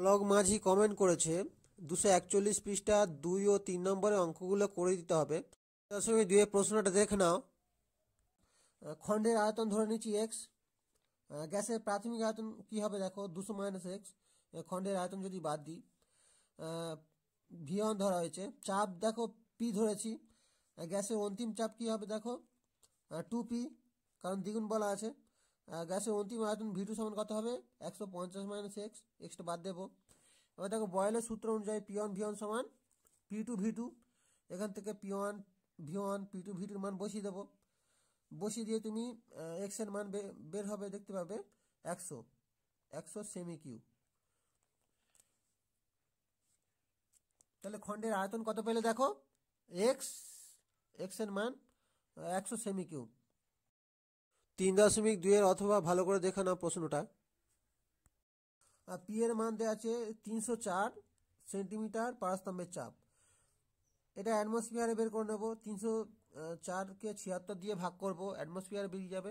অলক মাঝি কমেন্ট করেছে দুশো একচল্লিশ পৃষ্ঠা দুই ও তিন নম্বরের অঙ্কগুলো করে দিতে হবে তার সঙ্গে দুয়ে প্রশ্নটা দেখে নাও খণ্ডের আয়তন ধরে নিচ্ছি এক্স গ্যাসের প্রাথমিক আয়তন কী হবে দেখো দুশো মাইনাস এক্স খণ্ডের আয়তন যদি বাদ দিই ভিয়ন ধরা হয়েছে চাপ দেখো পি ধরেছি গ্যাসের অন্তিম চাপ কী হবে দেখো টু পি কারণ দ্বিগুণ বলা আছে গ্যাসের অন্তিম আয়তন ভি টু সমান কত হবে একশো পঞ্চাশ মাইনাস এক্স এক্সটা বাদ দেবো এবার দেখো বয়েলের সূত্র অনুযায়ী পিওন ওয়ান সমান পি টু ভি টু এখান থেকে P one V one P two V মান বসিয়ে দেবো বসিয়ে দিয়ে তুমি এক্সের মান বের হবে দেখতে পাবে একশো একশো সেমি কিউ তাহলে খণ্ডের আয়তন কত পেলে দেখো এক্স এক্সের মান একশো সেমি কিউ তিন দশমিক দুইয়ের অথবা ভালো করে দেখে নাও প্রশ্নটা আর পি এর মান দেওয়া আছে তিনশো চার সেন্টিমিটার পারস্তম্ভের চাপ এটা অ্যাটমসফিয়ারে বের করে নেবো তিনশো চারকে ছিয়াত্তর দিয়ে ভাগ করব অ্যাটমসফিয়ার বেরিয়ে যাবে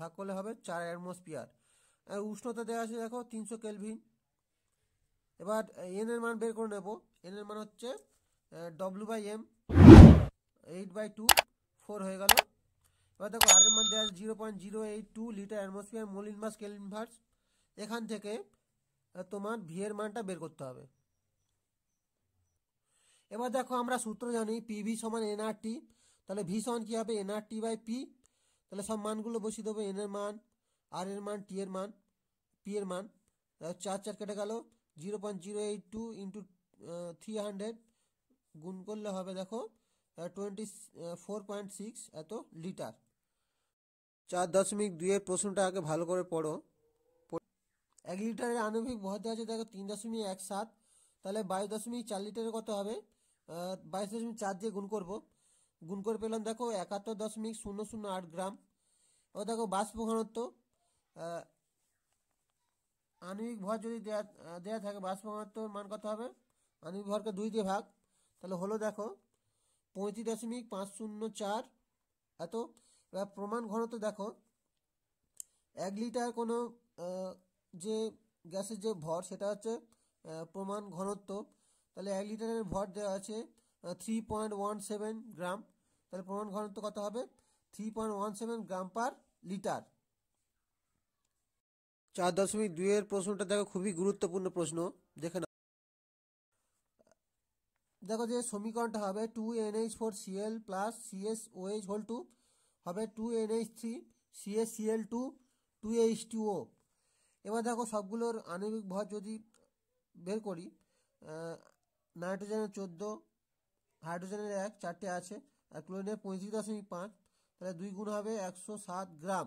ভাগ করলে হবে চার অ্যাটমসফিয়ার আর উষ্ণতা দেওয়া আছে দেখো তিনশো কেলভিন এবার এন এর মান বের করে নেব এন এর মান হচ্ছে W by M eight by two four হয়ে গেল এবার দেখো এর মান দেওয়া আছে zero point zero eight two litre atmosphere mole inverse K inverse এখান থেকে তোমার ভি এর মানটা বের করতে হবে এবার দেখো আমরা সূত্র জানি পি ভি সমান এনআরটি তাহলে ভি সমান কী হবে এনআরটি বাই পি তাহলে সব মানগুলো বসিয়ে দেবো এন এর মান আর এর মান টি এর মান পি এর মান চার চার কেটে গেল zero point zero eight two into three hundred গুণ করলে হবে দেখো টোয়েন্টি ফোর পয়েন্ট সিক্স এত লিটার চার দশমিক দুইয়ের প্রশ্নটা আগে ভালো করে পড়ো এক লিটারের আণবিক ভর দেওয়া আছে দেখো তিন দশমিক এক সাত তাহলে বাইশ দশমিক চার লিটারের কত হবে বাইশ দশমিক চার দিয়ে গুণ করব গুণ করে পেলাম দেখো একাত্তর দশমিক শূন্য শূন্য আট গ্রাম ও দেখো বাষ্প ঘনত্ব আণবিক ভর যদি দেয়া দেওয়া থাকে বাষ্প ঘনত্বর মান কত হবে আণবিক ভরকে দুই দিয়ে ভাগ তাহলে হলো দেখো পঁয়ত্রিশ দশমিক পাঁচ শূন্য চার এত বা প্রমাণ ঘনত্ব দেখো এক লিটার কোনো যে গ্যাসের যে ভর সেটা হচ্ছে প্রমাণ ঘনত্ব তাহলে এক লিটারের ভর দেওয়া আছে three point one seven gram তাহলে প্রমাণ ঘনত্ব কত হবে three point one seven gram per litre চার দশমিক দুইয়ের প্রশ্নটা দেখো খুবই গুরুত্বপূর্ণ প্রশ্ন দেখে না দেখো যে সমীকরণটা হবে two N H four CL plus CS OH whole two হবে two N H three CACL two two H two O এবার দেখো সবগুলোর আণবিক ভর যদি বের করি নাইট্রোজেনের চোদ্দো হাইড্রোজেনের এক চারটে আছে আর ক্লোরিনের পঁয়ত্রিশ দশমিক পাঁচ তাহলে দুই গুণ হবে একশো সাত গ্রাম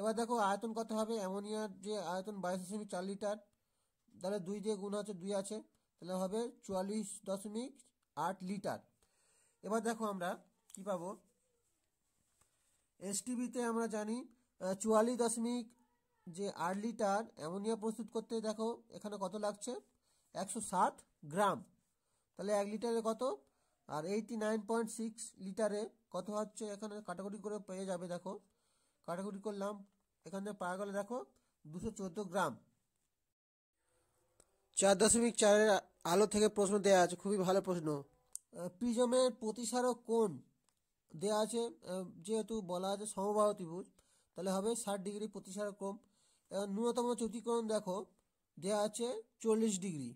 এবার দেখো আয়তন কত হবে অ্যামোনিয়ার যে আয়তন বাইশ দশমিক চার লিটার তাহলে দুই দিয়ে গুণ আছে দুই আছে তাহলে হবে চুয়াল্লিশ দশমিক আট লিটার এবার দেখো আমরা কী পাবো এসটিভিতে আমরা জানি চুয়াল্লিশ দশমিক যে আট লিটার অ্যামোনিয়া প্রস্তুত করতে দেখো এখানে কত লাগছে একশো ষাট গ্রাম তাহলে এক লিটারে কত আর এইটি নাইন পয়েন্ট সিক্স লিটারে কত হচ্ছে এখানে কাটাকুটি করে পেয়ে যাবে দেখো কাটাকুটি করলাম এখানে পাওয়া গেলে দেখো দুশো চোদ্দো গ্রাম চার দশমিক চারের আলো থেকে প্রশ্ন দেওয়া আছে খুবই ভালো প্রশ্ন প্রিজমের প্রতিসারক কোন দেওয়া আছে যেহেতু বলা আছে সমবাহ ত্রিভুজ তাহলে হবে ষাট ডিগ্রি প্রতিসার ক্রম এবার ন্যূনতম চ্যুতিকোণ দেখো দেওয়া আছে চল্লিশ ডিগ্রি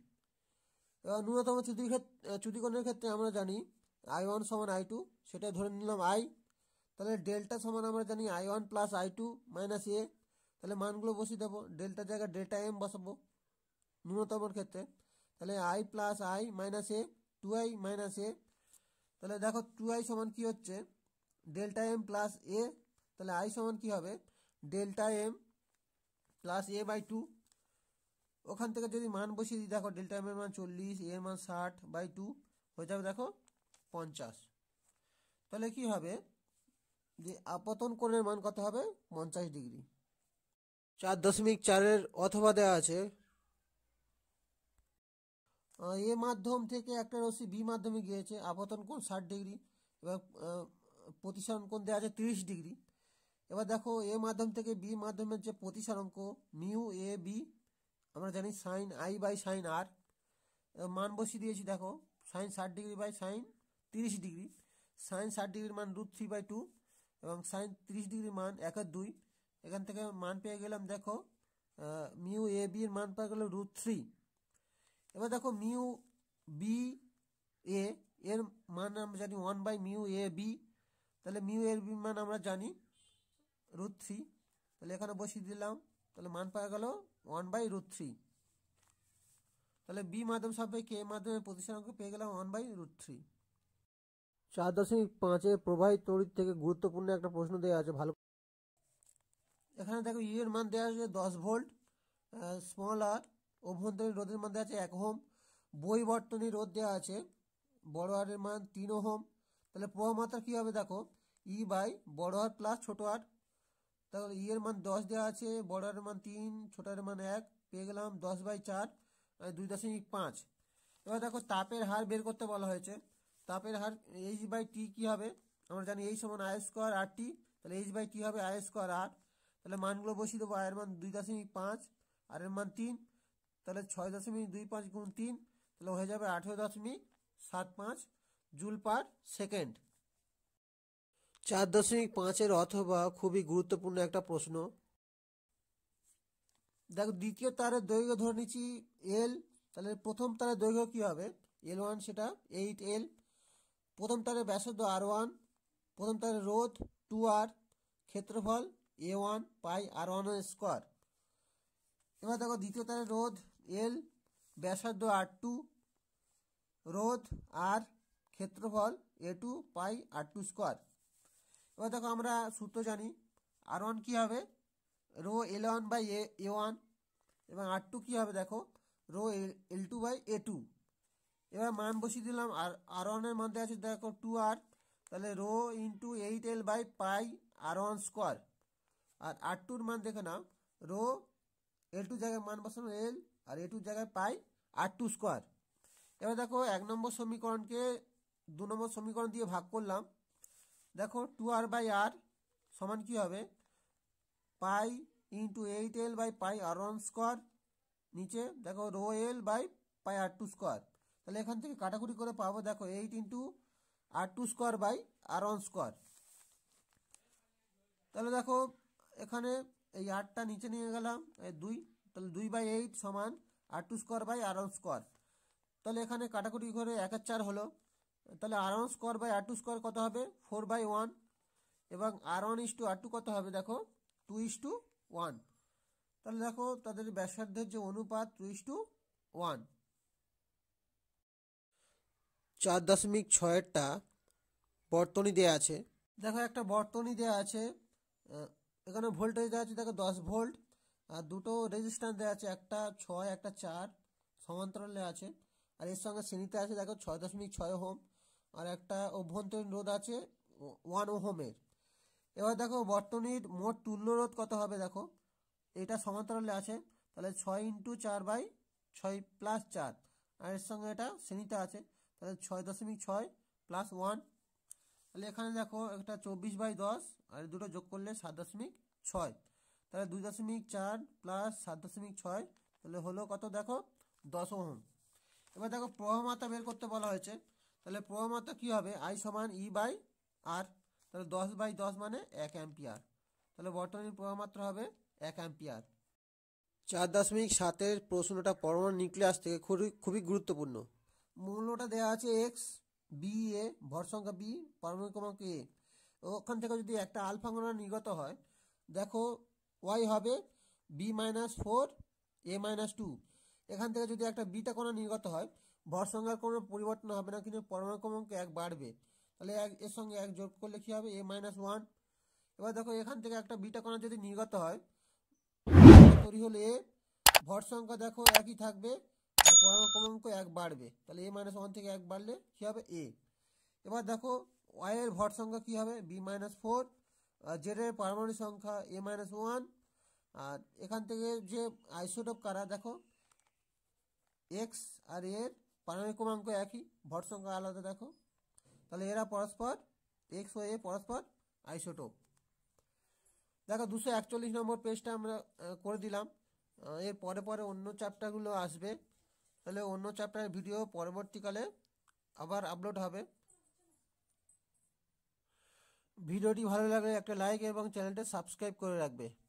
এবার ন্যূনতম চ্যুতির ক্ষেত্রে চ্যুতিকোণের ক্ষেত্রে আমরা জানি আই ওয়ান সমান আই টু সেটা ধরে নিলাম আই তাহলে ডেল্টা সমান আমরা জানি I one plus I two minus A তাহলে মানগুলো বসিয়ে দেবো ডেল্টার জায়গায় ডেল্টা এম বসাবো ন্যূনতমর ক্ষেত্রে তাহলে I plus I minus A two I minus A তাহলে দেখো টু আই সমান কী হচ্ছে ডেল্টা এম প্লাস এ তাহলে আই সমান কী হবে delta M plus A by two ওখান থেকে যদি মান বসিয়ে দিই দেখো ডেল্টা এম এর মান চল্লিশ এর মান ষাট বাই টু হয়ে যাবে দেখো পঞ্চাশ তাহলে কি হবে যে আপতন কোণের মান কত হবে পঞ্চাশ ডিগ্রি চার দশমিক চারের অথবা দেওয়া আছে এ মাধ্যম থেকে একটা রশ্মি বি মাধ্যমে গিয়েছে আপতন কোণ ষাট ডিগ্রি এবার প্রতিসরণ কোণ দেওয়া আছে তিরিশ ডিগ্রি এবার দেখো এ মাধ্যম থেকে বি মাধ্যমের যে প্রতিসরঙ্ক মিউ এ বি আমরা জানি sine I by sine R মান বসিয়ে দিয়েছি দেখো সাইন ষাট ডিগ্রি বাই সাইন তিরিশ ডিগ্রি সাইন ষাট ডিগ্রির মান রুট থ্রি বাই টু এবং সাইন তিরিশ ডিগ্রির মান এক আর দুই এখান থেকে মান পেয়ে গেলাম দেখো মিউ এ বি এর মান পেয়ে গেল রুট থ্রি এবার দেখো মিউ বি এ এর মান আমরা জানি one by mu A B তাহলে মিউ এর মান আমরা জানি রুট থ্রি তাহলে এখানে বসিয়ে দিলাম তাহলে মান পাওয়া গেল ওয়ান বাই রুট থ্রি তাহলে বি মাধ্যম সাপেক্ষে এ মাধ্যমে প্রতিসরাঙ্ক পেয়ে গেলাম ওয়ান বাই রুট থ্রি চার দশমিক পাঁচে প্রবাহিত তড়িৎ থেকে গুরুত্বপূর্ণ একটা প্রশ্ন দেওয়া আছে ভালো এখানে দেখো ইউ এর মান দেওয়া আছে দশ ভোল্ট স্মল আর অভ্যন্তরীণ রোদের মান দেওয়া আছে এক হোম বই বর্তনী রোদ দেওয়া আছে বড় আরের মান তিন হোম তাহলে প্রবাহ মাত্রা কী হবে দেখো ই e বাই বড় আর প্লাস ছোট আর তাহলে ই e এর মান দশ দেওয়া আছে বড় আর মান তিন ছোট আর মান এক পেয়ে গেলাম দশ বাই চার দুই দশমিক পাঁচ এবার দেখো তাপের হার বের করতে বলা হয়েছে তাপের হার এইচ বাই টি কী হবে আমরা জানি এই সমান আয়ের স্কোয়ার আর টি তাহলে এইচ বাই টি হবে আয়ের স্কোয়ার আর তাহলে মানগুলো বসিয়ে দেবো আয়ের মান দুই দশমিক পাঁচ আর এর মান তিন তাহলে ছয় দশমিক দুই পাঁচ গুণ তিন তাহলে হয়ে যাবে আঠেরো দশমিক সাত পাঁচ জুল পার সেকেন্ড চার দশমিক পাঁচের অথবা খুবই গুরুত্বপূর্ণ একটা প্রশ্ন দেখো দ্বিতীয় তারের দৈর্ঘ্য ধরে নিচ্ছি এল তাহলে প্রথম তারের দৈর্ঘ্য কী হবে এল ওয়ান সেটা এইট এল প্রথম তারের ব্যাসার্ধ আর ওয়ান প্রথম তারের রোধ টু আর ক্ষেত্রফল A one pi R one square এবার দেখো দ্বিতীয় তারের রোধ এল ব্যাসার্ধ আর টু রোধ আর ক্ষেত্রফল A two pi R two square এবার দেখো আমরা সূত্র জানি আর ওয়ান কী হবে rho L one by A A one এবং আর টু কী হবে দেখো rho L two by A two এবার মান বসিয়ে দিলাম আর আর ওয়ানের মান আছে দেখো টু আর তাহলে rho into eight L by pi R one square আর আর টুর মান দেখে নাও রো এল টু জায়গায় মান বসানো এল আর এ টুর জায়গায় পাই আর টু স্কোয়ার এবার দেখো এক নম্বর সমীকরণকে দু নম্বর সমীকরণ দিয়ে ভাগ করলাম দেখো টু আর বাই আর সমান কী হবে pi into eight L by pi R one square নিচে দেখো rho L by pi R two square তাহলে এখান থেকে কাটাকুটি করে পাবো দেখো eight into R two square by R one square তাহলে দেখো এখানে এই আটটা নিচে নিয়ে গেলাম দুই তাহলে দুই বাই এইট সমান R two square by R one square তাহলে এখানে কাটাকুটি করে এক চার হলো তাহলে R one square by R two square কত হবে ফোর বাই ওয়ান এবং R one is two R two কত হবে দেখো টু ইস টু ওয়ান তাহলে দেখো তাদের ব্যাসার্ধের যে অনুপাত টু ইস টু ওয়ান চার দশমিক ছয়েরটা বর্তনী দেওয়া আছে দেখো একটা বর্তনী দেওয়া আছে এখানে ভোল্টেজ দেওয়া আছে দেখো দশ ভোল্ট আর দুটো রেজিস্ট্যান্স দেওয়া আছে একটা ছয় একটা চার সমান্তরালে আছে আর এর সঙ্গে শ্রেণীতে আছে দেখো ছয় দশমিক ছয় হোম আর একটা অভ্যন্তরীণ রোধ আছে ওয়ান ওহোমের এবার দেখো বর্তনীর মোট তুল্য রোধ কত হবে দেখো এটা সমান্তরালে আছে তাহলে ছয় ইন্টু চার বাই ছয় প্লাস চার আর এর সঙ্গে এটা শ্রেণীতে আছে তাহলে ছয় দশমিক ছয় প্লাস ওয়ান তাহলে এখানে দেখো একটা চব্বিশ বাই দশ আর দুটো যোগ করলে সাত দশমিক ছয় তাহলে দুই দশমিক চার প্লাস সাত দশমিক ছয় তাহলে হলো কত দেখো দশ ওহম এবার দেখো প্রবাহ মাত্রা বের করতে বলা হয়েছে তাহলে প্রমাত্রা কী হবে আই সমান ই বাই আর তাহলে দশ বাই দশ মানে এক অ্যাম্পিয়ার তাহলে বর্তমানের প্রমাত্রা হবে এক অ্যাম্পিয়ার চার দশমিক সাতের প্রশ্নটা পরমাণু নিউক্লিয়াস থেকে খুবই খুবই গুরুত্বপূর্ণ মূল্যটা দেওয়া আছে এক্স বি এ ভর সংখ্যা বি পরমাণু ক্রমাঙ্ক এ ওখান থেকে যদি একটা আলফা গণনা নির্গত হয় দেখো ওয়াই হবে B minus four A minus two এখান থেকে যদি একটা বিটা কোনো নির্গত হয় ভর সংখ্যার কোনো পরিবর্তন হবে না কিন্তু পরমাণু ক্রমাঙ্ক এক বাড়বে তাহলে এক এর সঙ্গে এক যোগ করলে কী হবে এ মাইনাস ওয়ান এবার দেখো এখান থেকে একটা বিটা কণা যদি নির্গত হয় তৈরি হলে এ ভর সংখ্যা দেখো একই থাকবে আর পরমাণু ক্রমাঙ্ক এক বাড়বে তাহলে এ মাইনাস ওয়ান থেকে এক বাড়লে কী হবে এ এবার দেখো ওয়াইয়ের ভর সংখ্যা কী হবে বি মাইনাস ফোর জেডের পারমাণবিক সংখ্যা এ মাইনাস ওয়ান আর এখান থেকে যে আইসোটোপ কারা দেখো এক্স আর এর পারমাণবিক ক্রমাঙ্ক একই ভর সংখ্যা আলাদা দেখো তাহলে এরা পরস্পর এক্স ও এ পরস্পর আইসোটোপ দেখো দুশো একচল্লিশ নম্বর পেজটা আমরা করে দিলাম এর পরে পরে অন্য চ্যাপ্টারগুলো আসবে তাহলে অন্য চ্যাপ্টারের ভিডিও পরবর্তীকালে আবার আপলোড হবে ভিডিওটি ভালো লাগলে একটা লাইক এবং চ্যানেলটা সাবস্ক্রাইব করে রাখবে